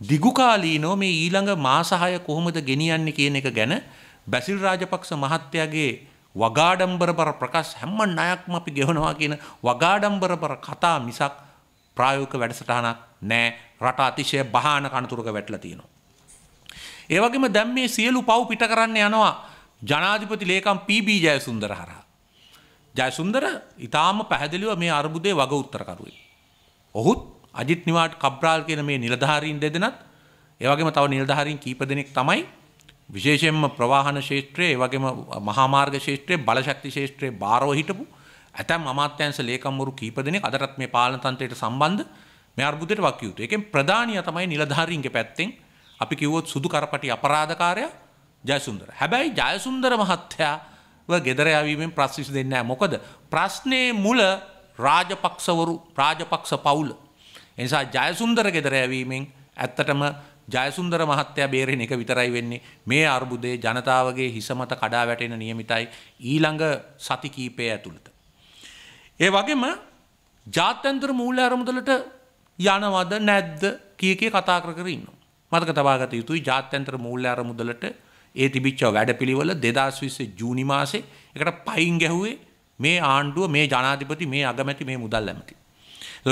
දිගුකාලීනෝ මේ ඊළඟ මාසහය කොහොමද ගෙනියන්නේ කියන එක ගැන බැසිල් රාජපක්ෂ මහත්තයාගේ වගාඩම්බර බර ප්‍රකාශ හැම ණයක්ම අපි ගෙවනවා කියන වගාඩම්බර බර කතා මිසක් ප්‍රායෝගික වැඩසටහනක් නෑ රට අතිශය බහාන කනතුරක වැටලා තියෙනවා. ඒ වගේම දැන් මේ සියලු පව් පිට කරන්න යනවා ජනාධිපති ලේකම් පී.බී. ජයසුන්දර හරහා. ජයසුන්දර ඊටාම පැහැදිලිව මේ අර්බුදයේ වග උත්තරකරුවෙක්. ඔහුත් අජිත් නිවාට් කබ්්‍රාල් කියන මේ නිලධාරීන් දෙදෙනත් ඒවගේම තව නිලධාරීන් කීප දෙනෙක් තමයි විශේෂයෙන්ම ප්‍රවාහන ශේත්‍රයේ වගේම මහාමාර්ග ශේත්‍රයේ බලශක්ති ශේත්‍රයේ බාරව හිටපු ඇතැම් අමාත්‍යංශ ලේකම්වරු කීප දෙනෙක් අදටත් මේ පාලන තන්ත්‍රයට සම්බන්ධ මේ අර්බුදයට වක් යුතුයි. ඒකෙන් ප්‍රධානිය තමයි නිලධාරීන්ගේ පැත්තෙන් අපි කිව්වොත් සුදු කරපටි අපරාධකාරයා ජයසුන්දර. හැබැයි ජයසුන්දර මහත්තයාව ගෙදර යවීමෙන් ප්‍රශ්න විසඳෙන්නේ නැහැ. මොකද ප්‍රශ්නේ මුල රාජපක්ෂවරු රාජපක්ෂ පවුල එනිසා ජයසුන්දර ගෙදර ඇවීමෙන් ඇත්තටම ජයසුන්දර මහත්තයා බේරෙන එක විතරයි වෙන්නේ මේ අර්බුදයේ ජනතාවගේ හිස මත කඩා වැටෙන නියමිතයි ඊළඟ සති කීපය ඇතුළත. ඒ වගේම ජාත්‍යන්තර මූල්‍ය අරමුදලට යනවද නැද්ද කිය කිය කතා කර කර ඉන්නවා. මතක තබා ගත යුතුයි ජාත්‍යන්තර මූල්‍ය අරමුදලට ඒ තිබිච්ච වැඩපිළිවෙල 2020 ජූනි මාසේ එකට පයින් ගැහුවේ මේ ආණ්ඩුව මේ ජනාධිපති මේ අගමැති මේ මුදල් ඇමති.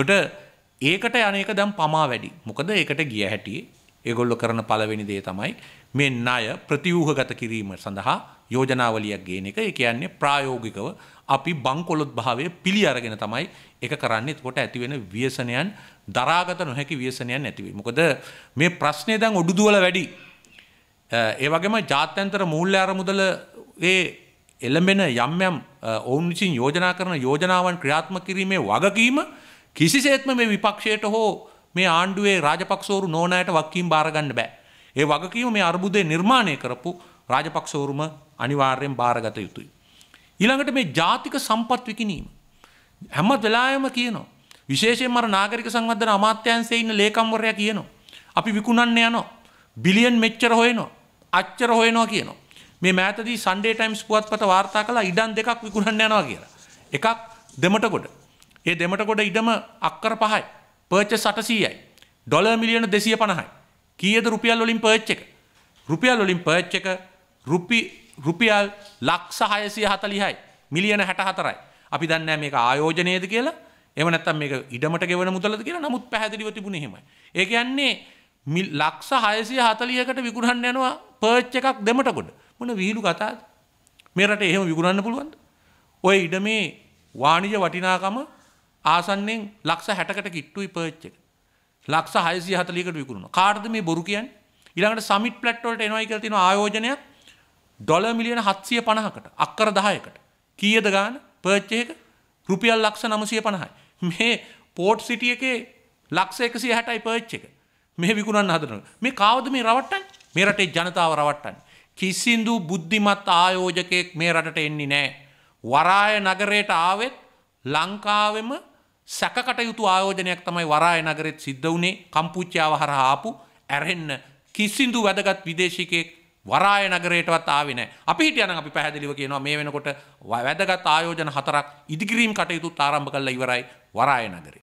එතකොට ඒකට යනක දැම් පමා වැඩි මොකද ඒකට ගිය හැටි ඒගොල්ලො කරන පළවෙනි දේ තමයි මේ ණය ප්‍රතිවූහගත කිරීම සඳහා යෝජනාවලියක් ගේන එක ඒ කියන්නේ ප්‍රායෝගිකව අපි බංකොලොත් භාවය පිළි අරගෙන තමයි එක කරන්නේ එතකොට ඇතිවෙන ව්‍යසනයන් දරාගත නොහැකි ව්‍යසනයන් ඇතිවේ මොකද මේ ප්‍රශ්නය දැන් ඔඩු දුවල වැඩි ඒ වගේම ජාත්‍යන්තර මූල්‍ය අරමුදල ඒ එළඹෙන යම් යම් ඔවුන් විසින් යෝජනා කරන යෝජනාවන් ක්‍රියාත්මක කිරීමේ වගකීම කිසිසේත්ම මේ විපක්ෂයට හෝ මේ ආණ්ඩුවේ රාජපක්ෂවරු නෝනෑයට වක්කීම් බාරගන්න බෑ. ඒ වගකීම මේ අර්බුදය නිර්මාණය කරපු රාජපක්ෂවරුම අනිවාර්යෙන් භාරගත යුතුයි. ඊළඟට මේ ජාතික සම්පත් විකිනීම. හැම වෙලායම කියනවා. විශේෂයෙන් මර නාගරික සංවර්ධන අමාත්‍යංශයේ ඉන්න ලේකම්වරයා කියනවා. අපි විකුණන්න යනවා. බිලියන් මෙච්චර හොයනවා. අච්චර හොයනවා කියනවා. මේ මෑතදී සන්ඩේ ටයිම්ස් පුවත්පත වාර්තා කළා ඉඩම් දෙකක් විකුණන්න යනවා කියලා. එකක් දෙමටගොඩ ඒ දෙමට ගොඩ ඉඩම අක්කර පහයි පර්ච සටසීයයි. ඩොල මිලියන දෙසිය පණහයි. කියද රුපියල් ොලින් පර්ච්ච එක. රුපියල් ොලින් පර්ච්ච එක රුපියල් ලක්ෂ හයසිය හතලිහයි මිලියන හැට හතරයි. අපි දන්න මේක ආයෝජනයද කියලා එමනත්තම් මේ ඉඩමට ගෙවන මුදලද කියලා නමුත් පැහැදිලිව තිබුණ හෙමයි. ඒක යන්නේ ලක්ෂ හයසිය හතලියකට විකුණන්න යනවා පර්ච් එකක් දෙමට ගොඩ මොන විහිලු කතාද මේ රට එහෙම විකුණන්න පුළුවන්ද ඔය ඉඩ මේ වාණිජ වටිනාකම ආසන්නෙන් ලක්ෂ හැටකට කිට්ටුයි පර්ච්චක ලක්ෂ හයසි හතලිකට විකුණු කාර්ද මේ බොරු කියන් ඉළඟට සමිට් පලට්වලට එනවායි කර තින ආයෝජනයක් ඩොල මිලියන හත්සිය පණහකට අක්කර දහයකට කියද ගාන පර්ච්චයක රුපියල් ලක්ෂ නමසය පණහයි මේ පෝට් සිටිය එකේ ලක්ෂ එකසිය හැටයි පර්ච්ච එක මේ විකුණන් හදන මේ කාවද මේ රවට්ටන් මේ රටේ ජනතාව රවට්ටන් කිසිදු බුද්ධිමත් ආයෝජකයෙක් මේ රටට එන්නේ නෑ වරාය නගරයට ආවෙත් ලංකාවෙම සැකටයුතු ආයෝජනයක් තමයි වරාය නගරෙත් සිද්ධ වුණේ කම්පුච්චාව හරහා ආපු ඇරෙන්න කිසිදු වැදගත් විදේශිකයෙක් වරාය නගරයටවත් ආවේ නැහැ. අපි හිටියනම් අපි පැහැදිලිව කියනවා මේ වෙනකොට වැදගත් ආයෝජන හතරක් ඉදිකිරීම් කටයුතු ආරම්භ කළා ඉවරයි වරාය නගරේ.